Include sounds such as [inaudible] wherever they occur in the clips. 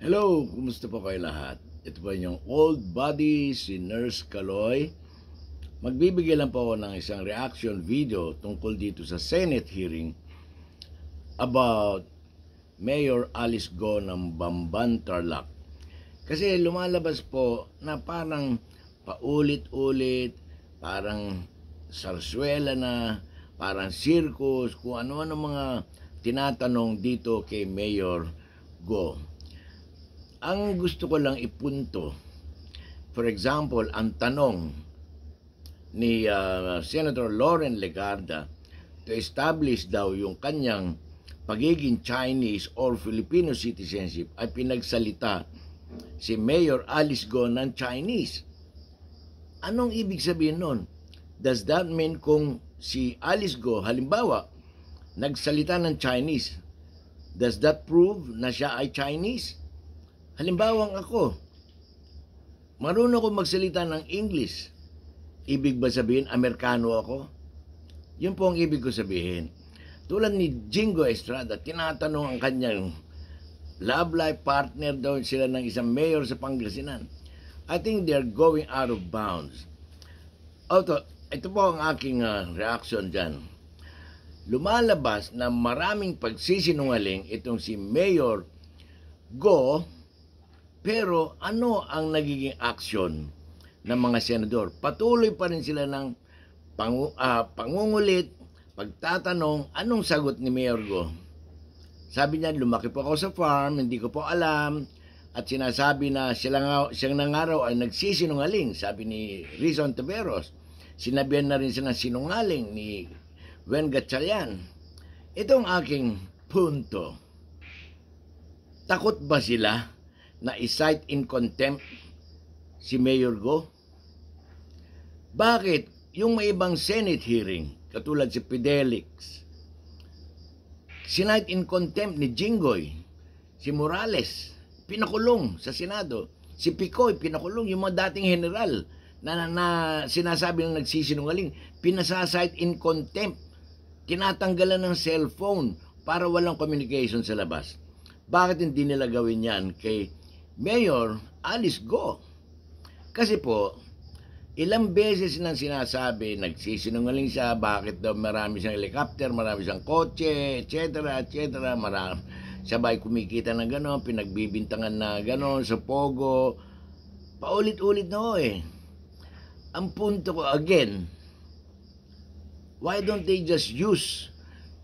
Hello, kumusta po kayo lahat? Ito po yung old body si Nurse Kaloy. Magbibigay lang po ako ng isang reaction video tungkol dito sa Senate hearing about Mayor Alice Go ng Bamban Tarlac. Kasi lumalabas po na parang paulit-ulit, parang sarsuela na, parang sirkus, kung ano-ano mga tinatanong dito kay Mayor Go. Ang gusto ko lang ipunto, for example, ang tanong ni uh, Senator Lauren Legarda to establish daw yung kanyang pagiging Chinese or Filipino citizenship ay pinagsalita si Mayor Alice Go ng Chinese. Anong ibig sabihin nun? Does that mean kung si Alice Go, halimbawa, nagsalita ng Chinese, does that prove na siya ay Chinese? Halimbawang ako, marunong akong magsalita ng English. Ibig ba sabihin, Amerikano ako? Yun po ang ibig ko sabihin. Tulad ni Jingo Estrada, tinatanong ang kanyang love life partner daw sila ng isang mayor sa Pangasinan. I think they're going out of bounds. Auto, ito po ang aking uh, ah, reaction dyan. Lumalabas na maraming pagsisinungaling itong si Mayor Go pero ano ang nagiging action ng mga senador? Patuloy pa rin sila ng pangu, uh, pangungulit, pagtatanong, anong sagot ni Mayor Go? Sabi niya, lumaki po ako sa farm, hindi ko po alam, at sinasabi na sila nga, siyang nangaraw ay nagsisinungaling, sabi ni Rizon Taveros. Sinabihan na rin siya sinungaling ni Wen Gatsalian. Itong aking punto. Takot ba sila? na isight in contempt si Mayor Go? Bakit yung may ibang Senate hearing, katulad si Fidelix, sinight in contempt ni Jinggoy, si Morales, pinakulong sa Senado, si Picoy, pinakulong yung mga dating general na, na, na sinasabi ng nagsisinungaling, pinasasight in contempt, kinatanggalan ng cellphone para walang communication sa labas. Bakit hindi nila gawin yan kay Mayor Alice Go. Kasi po, ilang beses nang sinasabi, nagsisinungaling siya, bakit daw marami siyang helicopter, marami siyang kotse, etc. etc. Marami, sabay kumikita ng gano'n, pinagbibintangan na gano'n sa Pogo. Paulit-ulit na ho eh. Ang punto ko, again, why don't they just use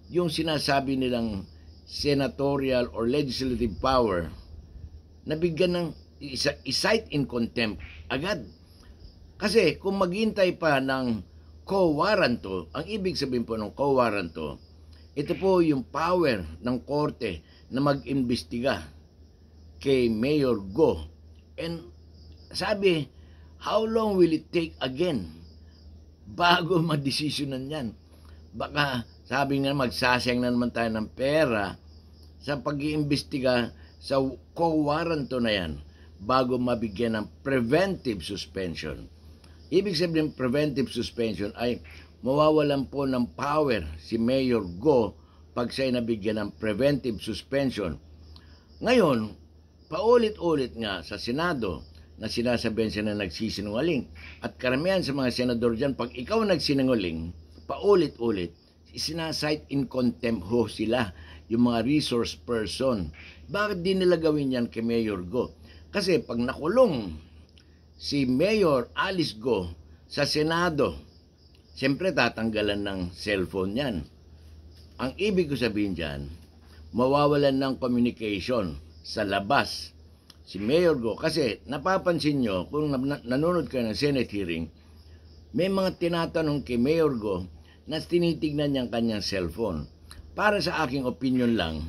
yung sinasabi nilang senatorial or legislative power nabigyan ng isa, isight in contempt agad. Kasi kung maghintay pa ng co-warranto, ang ibig sabihin po ng co-warranto, ito po yung power ng korte na mag-imbestiga kay Mayor Go. And sabi, how long will it take again bago [laughs] madesisyonan yan? Baka sabi nga magsasayang na naman tayo ng pera sa pag-iimbestiga sa co-warranto na yan bago mabigyan ng preventive suspension. Ibig sabihin preventive suspension ay mawawalan po ng power si Mayor Go pag siya nabigyan ng preventive suspension. Ngayon, paulit-ulit nga sa Senado na sinasabihan siya na nagsisinungaling at karamihan sa mga senador dyan, pag ikaw nagsinungaling, paulit-ulit, sinasite in contempt ho sila, yung mga resource person. Bakit din nila gawin yan kay Mayor Go? Kasi pag nakulong si Mayor Alice Go sa Senado, siyempre tatanggalan ng cellphone niyan. Ang ibig ko sabihin diyan, mawawalan ng communication sa labas si Mayor Go. Kasi napapansin nyo, kung nanonood kayo ng Senate hearing, may mga tinatanong kay Mayor Go na tinitignan niyang kanyang cellphone. Para sa aking opinion lang,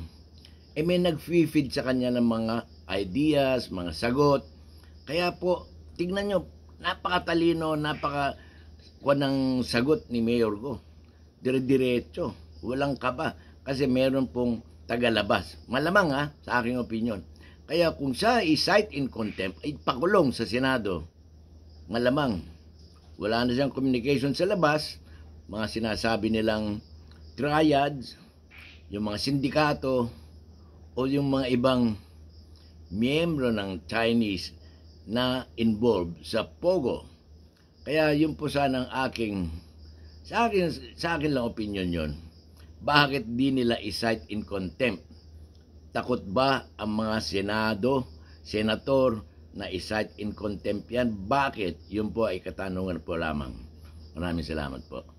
eh may nag-feed sa kanya ng mga ideas, mga sagot. Kaya po, tignan nyo, napakatalino, napaka kuan ng sagot ni Mayor ko. Dire-diretso, walang kaba. Kasi meron pong tagalabas. Malamang ha, ah, sa aking opinion. Kaya kung siya i-cite in contempt, ipakulong sa Senado. Malamang, wala na siyang communication sa labas, mga sinasabi nilang triads, yung mga sindikato, o yung mga ibang miyembro ng Chinese na involved sa Pogo. Kaya yun po sana ang aking, sa akin, sa akin lang opinion yon. Bakit di nila isight in contempt? Takot ba ang mga senado, senator na isight in contempt yan? Bakit? Yun po ay katanungan po lamang. Maraming salamat po.